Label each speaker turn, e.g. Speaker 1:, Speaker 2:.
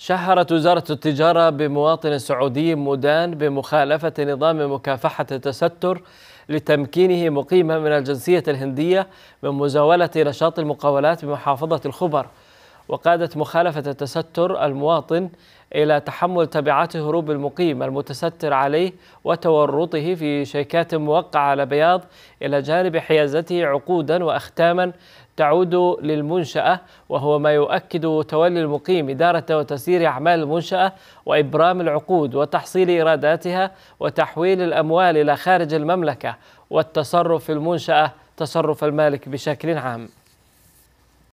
Speaker 1: شهرت وزارة التجارة بمواطن سعودي مدان بمخالفة نظام مكافحة التستر لتمكينه مقيما من الجنسية الهندية من مزاولة نشاط المقاولات بمحافظة الخبر وقادت مخالفة التستر المواطن إلى تحمل تبعات هروب المقيم المتستر عليه وتورطه في شيكات موقعة على بياض إلى جانب حيازته عقودا وأختاما تعود للمنشأة وهو ما يؤكد تولي المقيم إدارة وتسيير أعمال المنشأة وإبرام العقود وتحصيل إيراداتها وتحويل الأموال إلى خارج المملكة والتصرف في المنشأة تصرف المالك بشكل عام